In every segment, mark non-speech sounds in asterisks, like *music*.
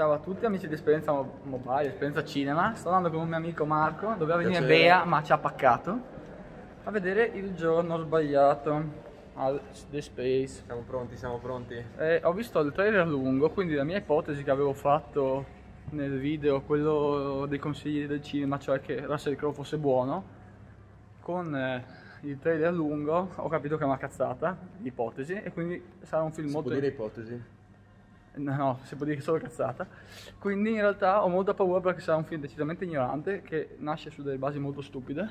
Ciao a tutti amici di Esperienza Mobile, Esperienza Cinema. Sto andando con un mio amico Marco, doveva venire Piacere. Bea ma ci ha paccato. A vedere il giorno sbagliato al The Space. Siamo pronti, siamo pronti. Eh, ho visto il trailer lungo, quindi la mia ipotesi che avevo fatto nel video, quello dei consigli del cinema, cioè che Russell Crowe fosse buono, con eh, il trailer lungo ho capito che è una cazzata, ipotesi, e quindi sarà un film si molto... Può dire ipotesi? No, si può dire che solo cazzata. Quindi in realtà ho molta paura perché sarà un film decisamente ignorante che nasce su delle basi molto stupide.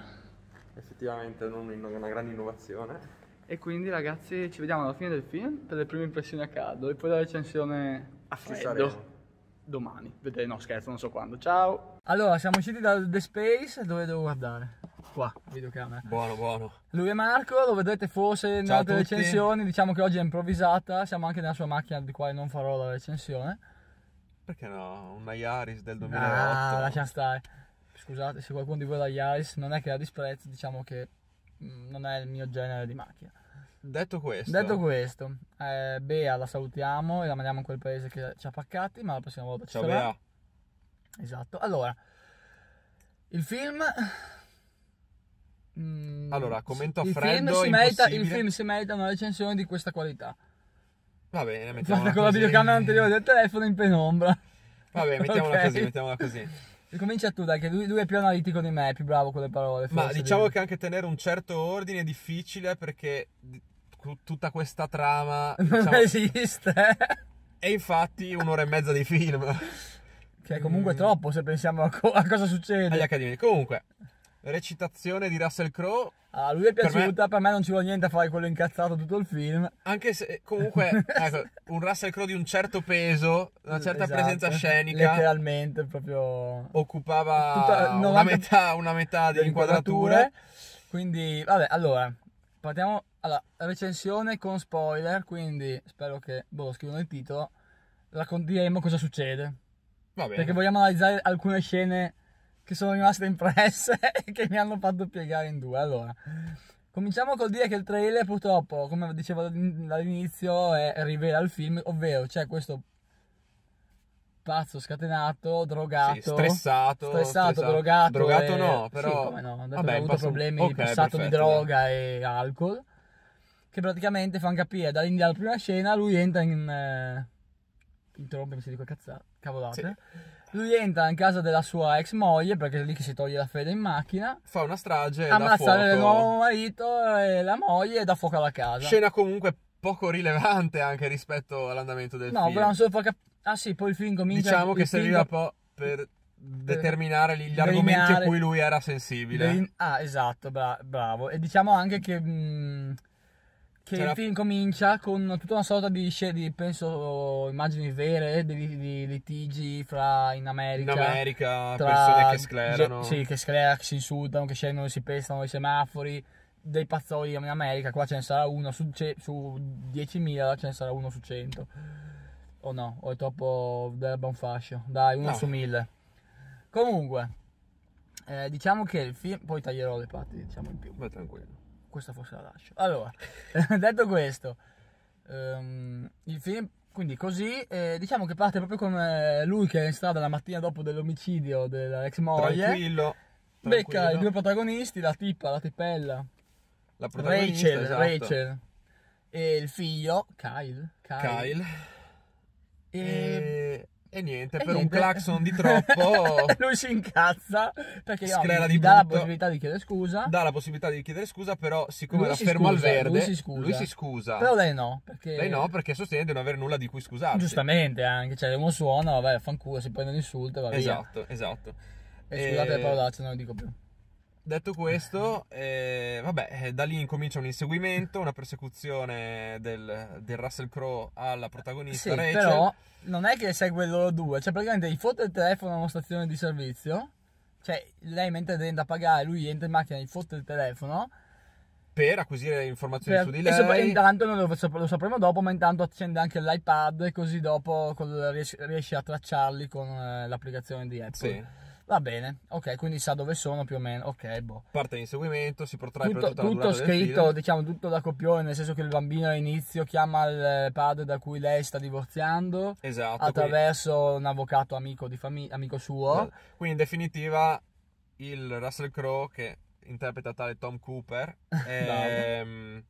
Effettivamente non è una grande innovazione. E quindi ragazzi ci vediamo alla fine del film per le prime impressioni a caldo e poi la recensione a freddo domani. Vedremo, no scherzo, non so quando. Ciao! Allora, siamo usciti da The Space, dove devo guardare? qua, videocamera. Buono, buono. Lui è Marco, lo vedrete forse in altre recensioni, diciamo che oggi è improvvisata, siamo anche nella sua macchina di quale non farò la recensione. Perché no? Una Iaris del 2008. Ah, lascia stare. Scusate, se qualcuno di voi la Iaris non è che la disprezzo, diciamo che mm, non è il mio genere di macchina. Detto questo, Detto questo eh, Bea la salutiamo e la mandiamo in quel paese che ci ha paccati, ma la prossima volta ci Ciao sarà. Bea. Esatto. Allora, il film Mm, allora, commento a il freddo. Film merita, il film si merita una recensione di questa qualità. Va bene, mettiamola con la videocamera anteriore del telefono in penombra. Va bene, mettiamola okay. così, mettiamola così. *laughs* Comincia tu, dai, che lui, lui, è più analitico di me, è più bravo con le parole. Ma diciamo di... che anche tenere un certo ordine è difficile perché tutta questa trama *laughs* diciamo, non esiste. *laughs* E infatti un'ora e mezza di film. Che è comunque mm. troppo se pensiamo a, co- a cosa succede. Agli accademici. Comunque, recitazione di Russell Crowe. Ah, a ah, lui è piaciuta, me... per me, non ci vuole niente a fare quello incazzato tutto il film. Anche se comunque *laughs* ecco, un Russell Crowe di un certo peso, una certa esatto. presenza scenica. Letteralmente proprio occupava Tutta, 90... una metà, una metà delle inquadrature. Quindi, vabbè, allora, partiamo alla recensione con spoiler, quindi spero che boh, scrivono il titolo, racconteremo cosa succede. Perché vogliamo analizzare alcune scene che sono rimaste impresse *laughs* e che mi hanno fatto piegare in due. Allora, cominciamo col dire che il trailer purtroppo, come dicevo dall'inizio, è, rivela il film, ovvero c'è questo pazzo scatenato, drogato, sì, stressato, stressato, stressato, drogato. Drogato e... no, però... Sì, no, vabbè, ha avuto passo... problemi okay, di passato perfetto, di droga no. e alcol, che praticamente fanno capire dall'india alla prima scena, lui entra in... Eh... Interrompimi se dico cazzate, cavolate. Sì lui entra in casa della sua ex moglie perché è lì che si toglie la fede in macchina. Fa una strage. Ammazza il nuovo marito e la moglie e dà fuoco alla casa. Scena comunque poco rilevante anche rispetto all'andamento del no, film. No, però non solo fa cap- Ah sì, poi il film comincia... Diciamo che serviva film... po' per determinare gli, gli argomenti a cui lui era sensibile. Dein... Ah esatto, bra- bravo. E diciamo anche che... Mh mm, che il film comincia con tutta una sorta di, di penso, immagini vere eh, di, di, litigi fra in America. In America, persone che sclerano. Ge- sì, che sclerano, che si insultano, che scendono, e si pestano i semafori. Dei pazzoli in America, qua ce ne sarà uno su, ce- su 10.000, ce ne sarà uno su 100. O no, o è troppo del buon fascio. Dai, uno no. su 1000. Comunque, eh, diciamo che il film... Poi taglierò le parti, diciamo in più. Ma tranquillo questa forse la lascio. Allora, *laughs* detto questo, um, il film quindi così, eh, diciamo che parte proprio con eh, lui che è in strada la mattina dopo dell'omicidio dell'ex moglie. Tranquillo. Becca i due protagonisti, la tippa, la tippella. La protagonista, Rachel, esatto. Rachel. E il figlio, Kyle. Kyle. Kyle. E... e... E niente, e per niente. un clacson di troppo... *laughs* lui si incazza perché sclera oh, di dà la possibilità di chiedere scusa. Dà la possibilità di chiedere scusa, però siccome lui era si fermo scusa, al verde, lui si, scusa. lui si scusa. Però lei no, perché... Lei no, perché sostiene di non avere nulla di cui scusarsi. Giustamente anche, cioè uno suona, vabbè, fanculo, si prende un insulto, va esatto, via. Esatto, esatto. E, e... scusate le eh, parolacce, non lo dico più. Detto questo, eh, vabbè, eh, da lì incomincia un inseguimento, una persecuzione del, del Russell Crowe alla protagonista sì, Rachel. però non è che segue loro due, cioè praticamente gli fotte il telefono a una stazione di servizio, cioè lei mentre è a pagare, lui entra in macchina, gli fotte il telefono, per acquisire informazioni per, su di lei. E sopra, intanto lo, lo, sapremo dopo, ma intanto accende anche l'iPad e così dopo riesce, riesci a tracciarli con eh, l'applicazione di Apple. Sì. Va bene, ok, quindi sa dove sono più o meno. Ok, boh. Parte l'inseguimento, si protrae tutto, per tutta tutto la Tutto scritto, diciamo, tutto da copione, nel senso che il bambino all'inizio chiama il eh, padre da cui lei sta divorziando. Esatto. Attraverso quindi... un avvocato amico, famig- amico suo. Quindi in definitiva il Russell Crowe che interpreta tale Tom Cooper. è... *laughs*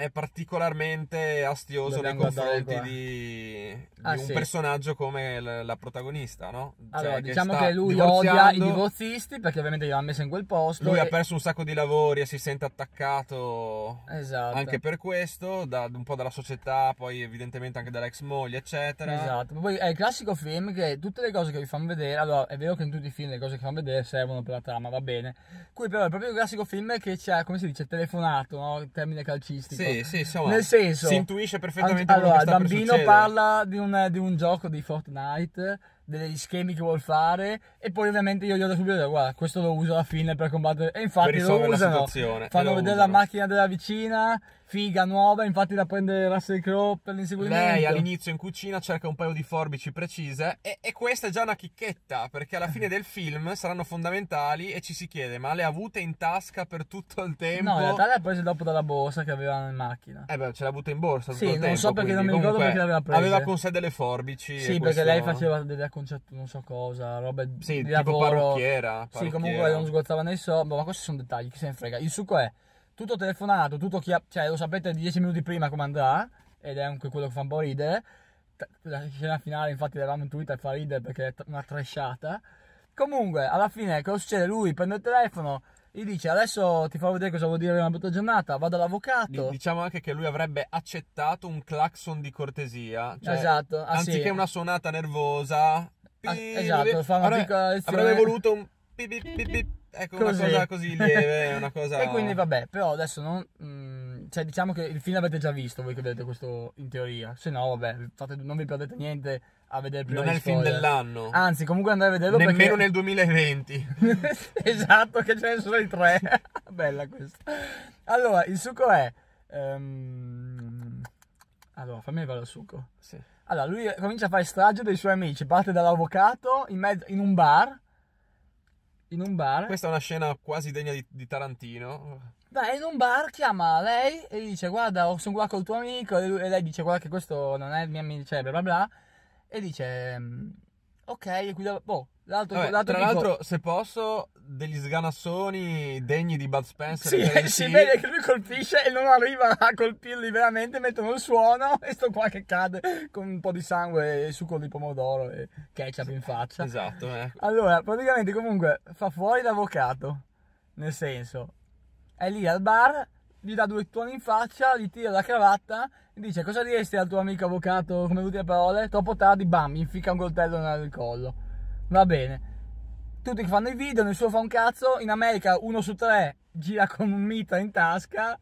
è particolarmente astioso nei confronti dopo, eh. di, ah, un sì. personaggio come la, la protagonista, no? Cioè, allora, cioè, diciamo che, che lui odia i divorzisti perché ovviamente ha messo in quel posto. Lui e... ha perso un sacco di lavori e si sente attaccato esatto. anche per questo, da, un po' dalla società, poi evidentemente anche dall'ex moglie, eccetera. Esatto, poi è il classico film che tutte le cose che vi fanno vedere, allora è vero che in tutti i film le cose che fanno vedere servono per la trama, va bene. Qui però è proprio il classico film che c'è, come si dice, telefonato, no? termine calcistico. Sì, sì, sì, Nel senso, si intuisce perfettamente an- allora, il bambino parla di un, di un, gioco di Fortnite degli schemi che vuol fare e poi ovviamente io gli ho detto subito guarda questo lo uso alla fine per combattere e infatti per lo usano fanno lo vedere usano. la macchina della vicina figa nuova infatti la prende Russell Crowe per l'inseguimento lei all'inizio in cucina cerca un paio di forbici precise e, e questa è già una chicchetta perché alla fine del film saranno fondamentali e ci si chiede ma le ha avute in tasca per tutto il tempo no in realtà le ha prese dopo dalla borsa che aveva in macchina eh beh ce l'ha avuta in borsa sì non tempo, so perché quindi. non mi ricordo Comunque, perché l'aveva presa aveva con sé delle forbici sì perché questo... lei faceva delle accontentature concetto non so cosa, roba sì, di lavoro. Parrucchiera, Sì, comunque non sguazzavano i soldi, boh, ma questi sono dettagli, chi se ne frega. Il succo è tutto telefonato, tutto chi ha, cioè lo sapete dieci minuti prima come andrà ed è anche quello che fa un po' ridere. La scena finale infatti l'avevamo intuita e fa ridere perché è una trashata. Comunque, alla fine cosa succede? Lui prende il telefono gli dice adesso ti fa vedere cosa vuol dire una brutta giornata, vado all'avvocato. Diciamo anche che lui avrebbe accettato un clacson di cortesia. Cioè, esatto. Ah, anziché sì. una suonata nervosa. Ah, esatto, fa una avrebbe, Avrebbe voluto un... Pi, pi, pi, pi, Ecco, così. una cosa così lieve, una *laughs* cosa... E quindi vabbè, però adesso non... Mh, mm, cioè, diciamo che il film l'avete già visto voi che vedete questo in teoria. Se no, vabbè, fate, non vi perdete niente a vedere prima. Non è il film dell'anno. Anzi, comunque andate a vederlo Nemmeno perché... nel 2020. *laughs* esatto, che ce ne sono i tre. *laughs* Bella questa. Allora, il succo è. Um... Allora, fammi arrivare al succo. Sì. Allora, lui comincia a fare strage dei suoi amici. Parte dall'avvocato in, mezzo, in un bar in un bar. Questa è una scena quasi degna di, di Tarantino. Beh, in un bar chiama lei e dice guarda sono qua col tuo amico e, lui, e lei dice guarda che questo non è il mio amico, cioè bla bla bla. E dice ok, e qui da... Boh, L'altro, Vabbè, l'altro tra l'altro, se posso, degli sganassoni degni di Bud Spencer. Sì, *laughs* si vede che lui colpisce e non arriva a colpirli veramente, mettono il suono *laughs* e sto qua che cade con un po' di sangue e succo di pomodoro e ketchup in faccia. Esatto. Eh. Allora, praticamente comunque fa fuori l'avvocato, nel senso, è lì al bar, gli dà due tuoni in faccia, gli tira la cravatta e dice cosa diresti al tuo amico avvocato, come tutte le parole? Troppo tardi, bam, gli infica un coltello nel collo. Va bene. Tutti che fanno i video, nessuno fa un cazzo. In America uno su tre gira con un mitra in tasca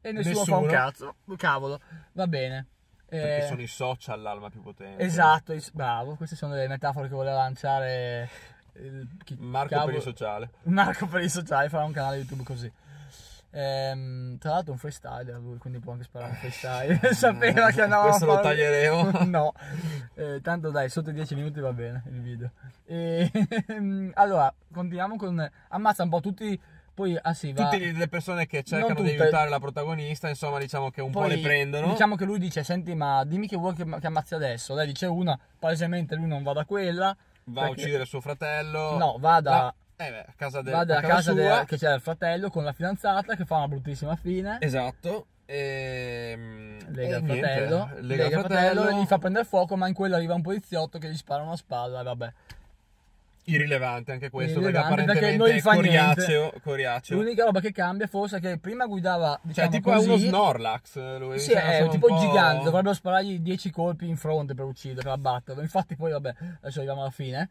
e nessuno, nessuno. fa un cazzo. Cavolo, va bene. Perché eh... sono i social l'arma più potente. Esatto, bravo. Queste sono le metafore che voleva lanciare il... Marco cavolo... per il sociale. Marco per il sociale farà un canale YouTube così. Ehm, tra l'altro un freestyle lui, quindi può anche sparare un eh, freestyle. *laughs* Sapeva che andava Questo lo taglieremo. *laughs* no. Eh, tanto dai, sotto i 10 minuti va bene il video. E, *laughs* allora, continuiamo con... Ammazza un po' tutti... Poi, ah sì, va... Tutte le persone che cercano di aiutare la protagonista, insomma, diciamo che un Poi, po' le prendono. Diciamo che lui dice, senti, ma dimmi che vuoi che, che ammazzi adesso. Lei dice una, palesemente lui non va da quella. Va perché... a uccidere suo fratello. No, va da... La eh beh, a casa, del, Vada a casa, casa sua. che c'è il fratello con la fidanzata che fa una bruttissima fine. Esatto. Ehm, e... Lega, il fratello, lega, lega il fratello, fratello, gli fa prendere fuoco, ma in quello arriva un poliziotto che gli spara una spalla. Vabbè. Irrilevante anche questo, Irrilevante, perché apparentemente perché coriaceo, coriaceo, L'unica roba che cambia forse è che prima guidava cioè, diciamo, Cioè tipo così, uno Snorlax lui Sì, cioè, è tipo un gigante, dovrebbero sparargli 10 colpi in fronte per ucciderlo, per abbatterlo Infatti poi vabbè, adesso arriviamo alla fine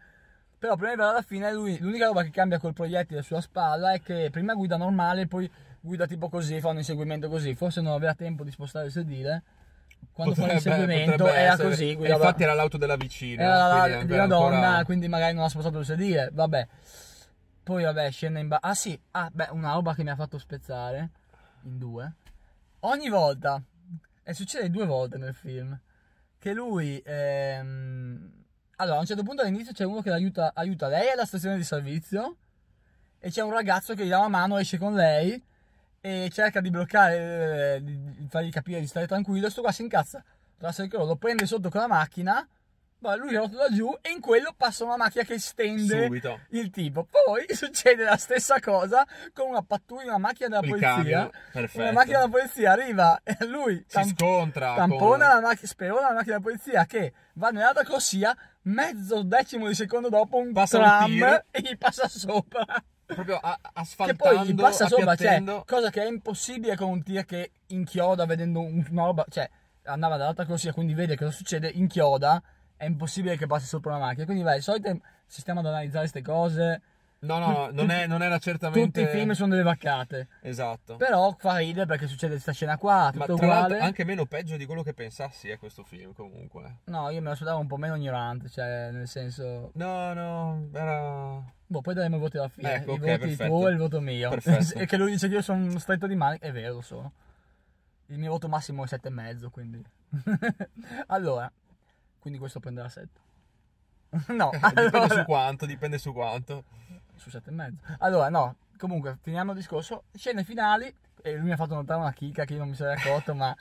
però prima di arrivare alla fine lui, l'unica roba che cambia col proiettile sulla spalla è che prima guida normale, poi guida tipo così, fa un inseguimento così. Forse non aveva tempo di spostare il sedile. Quando potrebbe, fa l'inseguimento era così. Guidava... Infatti era l'auto della vicina. Era la, di una ancora... donna, quindi magari non ha spostato il sedile. Vabbè. Poi vabbè, scende in ba... Ah sì, ah, beh, una roba che mi ha fatto spezzare in due. Ogni volta, e succede due volte nel film, che lui... Ehm allora, a un certo punto all'inizio c'è uno che l'aiuta, aiuta lei alla stazione di servizio e c'è un ragazzo che gli dà una mano, esce con lei e cerca di bloccare, eh, di fargli capire di stare tranquillo. Questo qua si incazza, lo prende sotto con la macchina, ma lui rotola giù e in quello passa una macchina che stende Subito. il tipo. Poi *laughs* succede la stessa cosa con una pattuglia, una macchina della il polizia. Una macchina della polizia arriva e lui si tamp- scontra tampona con... la macchina, sperona la macchina della polizia che va nell'altra corsia, mezzo decimo di secondo dopo un passa tram un e gli passa sopra. Proprio a, asfaltando, Che poi gli passa sopra, cioè, cosa che è impossibile con un tir che inchioda vedendo una roba, cioè andava dall'altra corsia, quindi vede cosa succede, inchioda, è impossibile che passi sopra una macchina. Quindi vai, il solito sistema ad analizzare queste cose, No, no, non, è, non, era certamente. Tutti i film sono delle vaccate. Esatto. Però fa ridere perché succede questa scena qua. Tutto Ma tra uguale. l'altro, anche meno peggio di quello che pensassi è questo film, comunque. No, io me lo aspettavo un po' meno ignorante, cioè, nel senso. No, no, era. Boh, poi daremo i voti alla fine. Ecco, I okay, voti perfetto. tuo e il voto mio. *laughs* e che lui dice che io sono stretto di mani. È vero, lo sono. Il mio voto massimo è 7,5, quindi. *laughs* allora, quindi questo prenderà 7. *laughs* no, allora... dipende su quanto, dipende su quanto su mezzo. Allora, no, comunque, finiamo il discorso. Scene finali, e lui mi ha fatto notare una chicca che io non mi sarei accorto, ma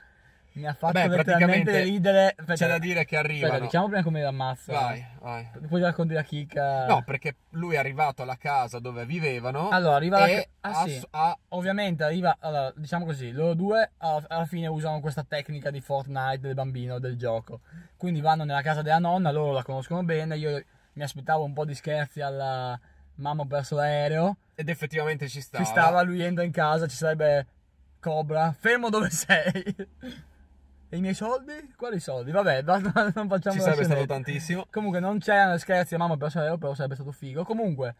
mi ha fatto Beh, letteralmente ridere. Perché, c'è da dire che arriva. Aspetta, diciamo prima come l'ammazza. Vai, vai. Poi racconti la chicca. No, perché lui è arrivato alla casa dove vivevano. Allora, arriva la ah, sì. a... Ovviamente arriva. Allora, diciamo così, loro due alla fine usano questa tecnica di Fortnite del bambino del gioco. Quindi vanno nella casa della nonna, loro la conoscono bene. Io mi aspettavo un po' di scherzi alla mamma ho perso l'aereo. Ed effettivamente ci stava. Ci stava, lui entra in casa, ci sarebbe Cobra, fermo dove *laughs* sei. E i miei soldi? Quali soldi? Vabbè, *laughs* non facciamo Ci sarebbe stato tantissimo. Comunque non c'erano scherzi, mamma ha perso l'aereo, però sarebbe stato figo. Comunque,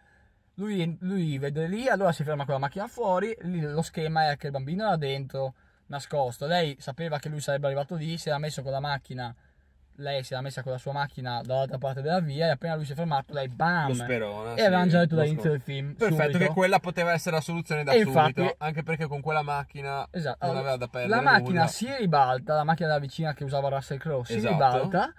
lui, lui, vede lì, allora si ferma con la macchina fuori, lì lo schema è che il bambino era dentro, nascosto. Lei sapeva che lui sarebbe arrivato lì, si era messo con la macchina lei si era messa con la sua macchina dall'altra parte della via e appena lui si è fermato lei bam lo sperona eh, e avevano già detto dall'inizio del film perfetto subito. che quella poteva essere la soluzione da e subito infatti, anche perché con quella macchina esatto, non aveva da perdere la macchina nulla. si ribalta la macchina della vicina che usava Russell Crowe si esatto. ribalta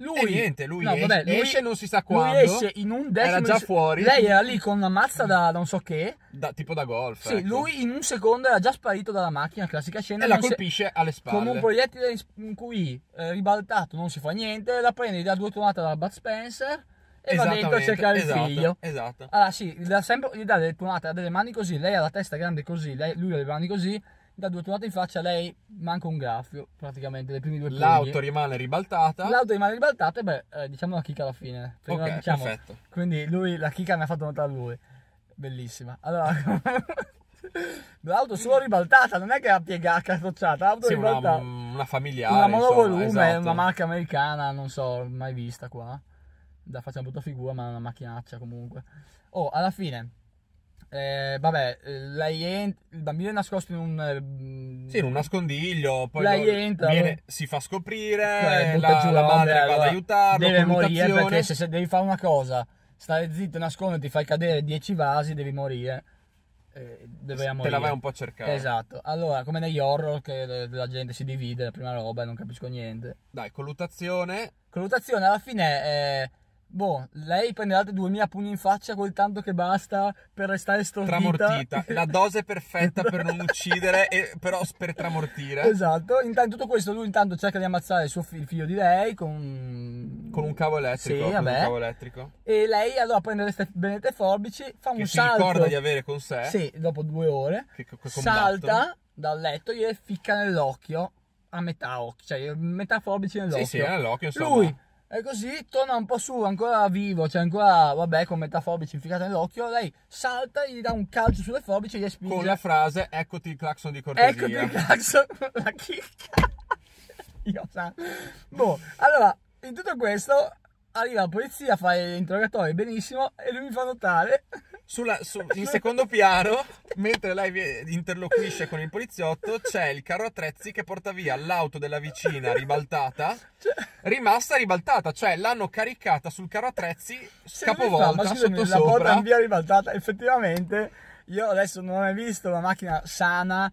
lui, e niente, lui, no, vabbè, lui esce non si sa quando. Lui esce in un decimo. Era già fuori. Lei era lì con una mazza da non so che. Da, tipo da golf. Sì, ecco. lui in un secondo era già sparito dalla macchina, classica scena. E la colpisce se... alle spalle. Con un proiettile in cui eh, ribaltato non si fa niente, la prende da due tonate da Bud Spencer e va dentro a cercare esatto, il figlio. Esatto. Allora sì, gli dà, sempre, gli dà delle tonate, ha delle mani così, lei ha la testa grande così, lei, lui ha le mani così da due tonnate in faccia lei manca un graffio praticamente le prime due L'auto pegli. rimane ribaltata. L'auto rimane ribaltata e beh, eh, diciamo la chicca alla fine. Prima, ok, diciamo, perfetto. Quindi lui, la chicca mi ha fatto notare lui. Bellissima. Allora... *laughs* l'auto solo ribaltata, non è che era piegata, cartocciata, l'auto sì, ribaltata. Una, una familiare. Una monovolume, insomma, esatto. una marca americana, non so, mai vista qua. Da facciamo brutta figura, ma è una macchinaccia comunque. Oh, alla fine eh, vabbè, eh, lei entra, il bambino è nascosto in un... Eh, mm, sì, in un nascondiglio, poi lei entra, viene, si fa scoprire, cioè, la, giù la, la madre va ad aiutarlo. Deve morire perché se, se devi fare una cosa, stare zitto, nasconderti, fai cadere 10 vasi, devi morire. Eh, Te la vai un po' a cercare. Esatto. Allora, come negli horror che eh, la gente si divide, la prima roba e non capisco niente. Dai, collutazione Colluttazione alla fine... è, boh, lei prende prenderà 2000 pugni in faccia col tanto che basta per restare stordita. Tramortita, la *laughs* dose perfetta per non uccidere e però per tramortire. Esatto, intanto tutto questo lui intanto cerca di ammazzare il, figlio, il figlio di lei con... Con un cavo elettrico. Sì, vabbè. cavo elettrico. E lei allora prende queste benedette forbici, fa che un salto. Che si ricorda di avere con sé. Sì, dopo due ore. Che, che salta dal letto, gliele ficca nell'occhio, a metà occhio, cioè metà forbici nell'occhio. Sì, sì, nell'occhio insomma. Lui e così torna un po' su, ancora vivo, cioè ancora, vabbè, con metafobici infilate nell'occhio. Lei salta, gli dà un calcio sulle forbici e gli spinge. Con la frase, eccoti il clacson di cortesia. Eccoti il clacson, *laughs* la chicca. Io sa. Boh, allora, in tutto questo, arriva la polizia, fa l'interrogatorio benissimo e lui mi fa notare sulla, su, *laughs* in secondo piano, mentre lei interloquisce con il poliziotto, c'è il carro attrezzi che porta via l'auto della vicina cioè, ribaltata, cioè, rimasta ribaltata, cioè l'hanno caricata sul carro attrezzi cioè, scapovolta fa, sotto sopra. La porta via ribaltata, effettivamente io adesso non ho mai visto una macchina sana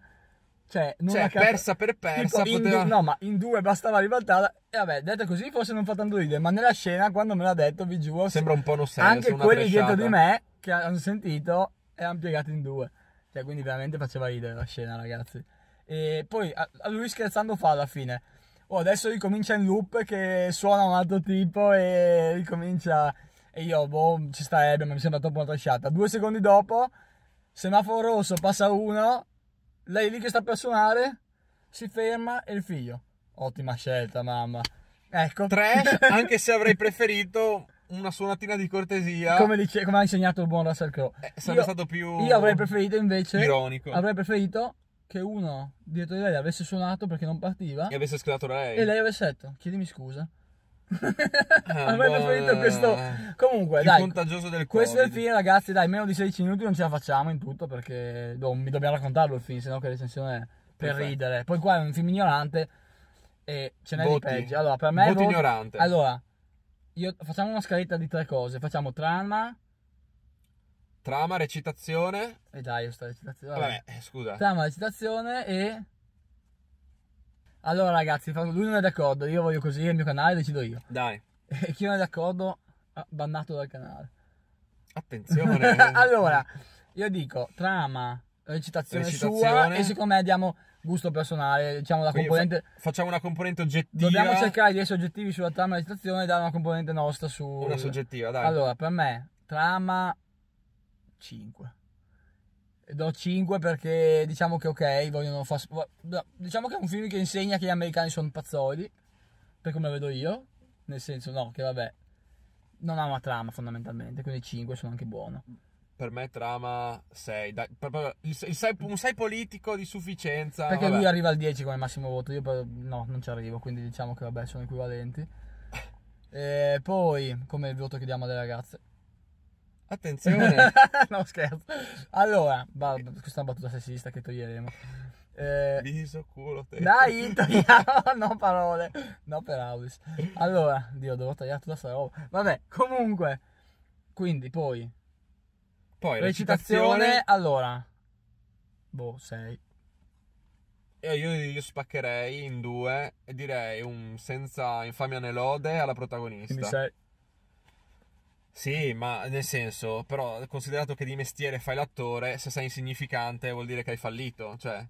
cioè, non cioè cap- persa per persa. Tipo, poteva... du- no, ma in due bastava ribaltata. E vabbè, detto così, forse non fa tanto ridere. Ma nella scena, quando me l'ha detto, vi giuro. Sembra un po' non senso. Anche quelli tresciata. dietro di me che hanno sentito e hanno piegato in due. Cioè, quindi veramente faceva ridere la scena, ragazzi. E poi a, lui scherzando fa alla fine. Oh, adesso ricomincia in loop che suona un altro tipo e ricomincia... E io, boh, ci starebbe, ma mi sembra troppo una trasciata. Due secondi dopo, semaforo rosso, passa uno, lei lì che sta per suonare, si ferma e il figlio. Ottima scelta, mamma. Ecco. Tre, anche se avrei preferito una suonatina di cortesia. Come, dice, come ha insegnato il buon Russell Crowe. Eh, sarebbe io, stato più. Io avrei preferito invece. Ironico. Avrei preferito che uno dietro di lei avesse suonato perché non partiva. E avesse schierato lei. E lei avesse detto: chiedimi scusa. Ah, *laughs* avrei boh... preferito questo. Comunque, più dai. contagioso del Questo COVID. è il film, ragazzi. Dai, meno di 16 minuti non ce la facciamo in tutto perché mi dobbiamo raccontarlo il film, sennò che recensione è per Perfetto. ridere. Poi qua è un film ignorante e ce n'è voti. di peggio. Allora, per me. Voti Ignorante. Allora, io, facciamo una scaletta di tre cose. Facciamo trama. Trama, recitazione. E eh, dai, io sto recitazione. Vabbè, eh, scusa. Trama, recitazione e. Allora, ragazzi, lui non è d'accordo. Io voglio così, il mio canale, decido io. Dai. E *laughs* chi non è d'accordo, ah, bannato dal canale. Attenzione. *laughs* allora, io dico trama, recitazione, recitazione. sua. E siccome andiamo gusto personale, diciamo la componente... Fa- facciamo una componente oggettiva. Dobbiamo cercare di essere oggettivi sulla trama della situazione e dare una componente nostra su... Una soggettiva, dai. Allora, per me, trama 5. Do 5 perché diciamo che ok, vogliono far... Diciamo che è un film che insegna che gli americani sono pazzoli, per come vedo io, nel senso no, che vabbè, non ha una trama fondamentalmente, quindi 5 sono anche buono per me trama 6. il, il un 6 politico di sufficienza. Perché vabbè. lui arriva al 10 come massimo voto, io per, no, non ci arrivo, quindi diciamo che vabbè, sono equivalenti. *laughs* E poi, come il voto che diamo alle ragazze. Attenzione! *laughs* no, scherzo. Allora, bar- questa è una battuta sessista che toglieremo. Eh, *laughs* Viso, culo, te. Dai, togliamo, no parole, no per Audis. Allora, Dio, devo tagliare tutta sta roba. Vabbè, comunque, quindi poi poi recitazione, recitazione allora. Boh, 6. Io, io, spaccherei in due e direi un senza infamia né lode alla protagonista. Quindi sei. Sì, ma nel senso, però considerato che di mestiere fai l'attore, se sei insignificante vuol dire che hai fallito, cioè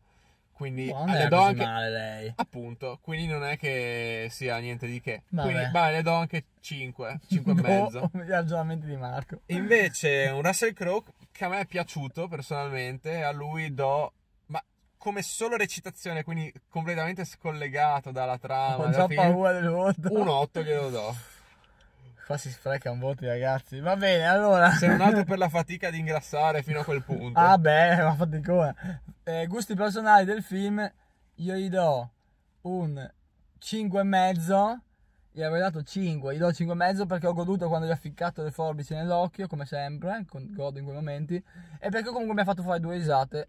quindi Buon, ah, le eh, do anche male lei. Appunto, quindi non è che sia niente di che. Vabbè. Quindi bah, le do anche 5, 5 no, e mezzo. *laughs* gli Ragionamenti di Marco. Invece un Russell Crowe che a me è piaciuto personalmente, a lui do ma come solo recitazione, quindi completamente scollegato dalla trama. Ho già film, paura del voto. Un 8 glielo do. Qua si sprecano voti, ragazzi. Va bene, allora. Se non altro per la *laughs* fatica di ingrassare fino a quel punto. ah, beh, ma faticona eh, gusti personali del film, io gli do un 5 e mezzo Gli avrei dato 5, gli do 5 e mezzo perché ho goduto quando gli ho ficcato le forbici nell'occhio, come sempre, con, godo in quei momenti, e perché comunque mi ha fatto fare due risate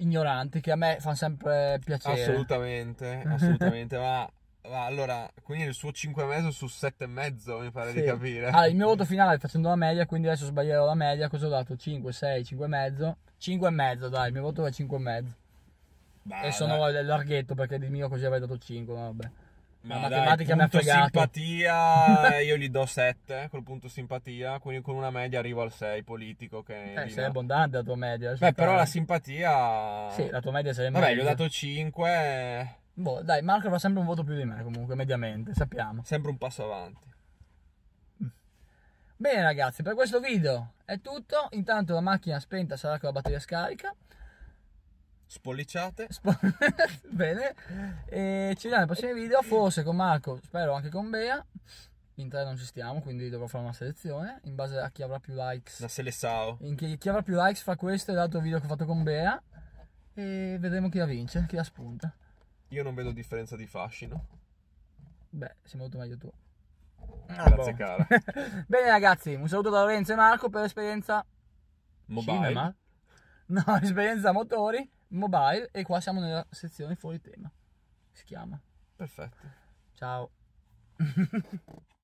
ignoranti che a me fanno sempre piacere. Assolutamente, assolutamente, ma allora, quindi il suo 5,5 su 7,5 mi pare sì. di capire. Allora, ah, il mio voto finale facendo la media, quindi adesso sbaglierò la media. Cosa ho dato? 5, 6, 5,5. 5,5, dai, il mio voto è 5,5. Bah, e sono dai. larghetto perché di mio così avrei dato 5, vabbè. Ma la matematica dai, mi ha fregato. simpatia *laughs* io gli do 7 col punto simpatia, quindi con una media arrivo al 6 politico che Eh, sei abbondante la tua media. Beh, cioè, però la eh. simpatia Sì, la tua media sarebbe Vabbè, gli ho dato 5 Boh, dai, Marco fa sempre un voto più di me comunque, mediamente, sappiamo. Sempre un passo avanti. Mm. Bene ragazzi, per questo video è tutto. Intanto la macchina spenta sarà con la batteria scarica. Spolliciate. Spo- *laughs* Bene. E ci vediamo nei prossimi video, forse con Marco, spero anche con Bea. In tre non ci stiamo, quindi dovrò fare una selezione in base a chi avrà più likes. La Selesao. Chi, chi avrà più likes fa questo e l'altro video che ho fatto con Bea. E vedremo chi la vince, chi la spunta. Io non vedo differenza di fascino. Beh, sei molto meglio tu. Ah, Grazie, boh. cara. *laughs* Bene, ragazzi, un saluto da Lorenzo e Marco per l'esperienza mobile. Cinema. No, *laughs* esperienza motori, mobile. E qua siamo nella sezione fuori tema. Si chiama. Perfetto. Ciao. *laughs*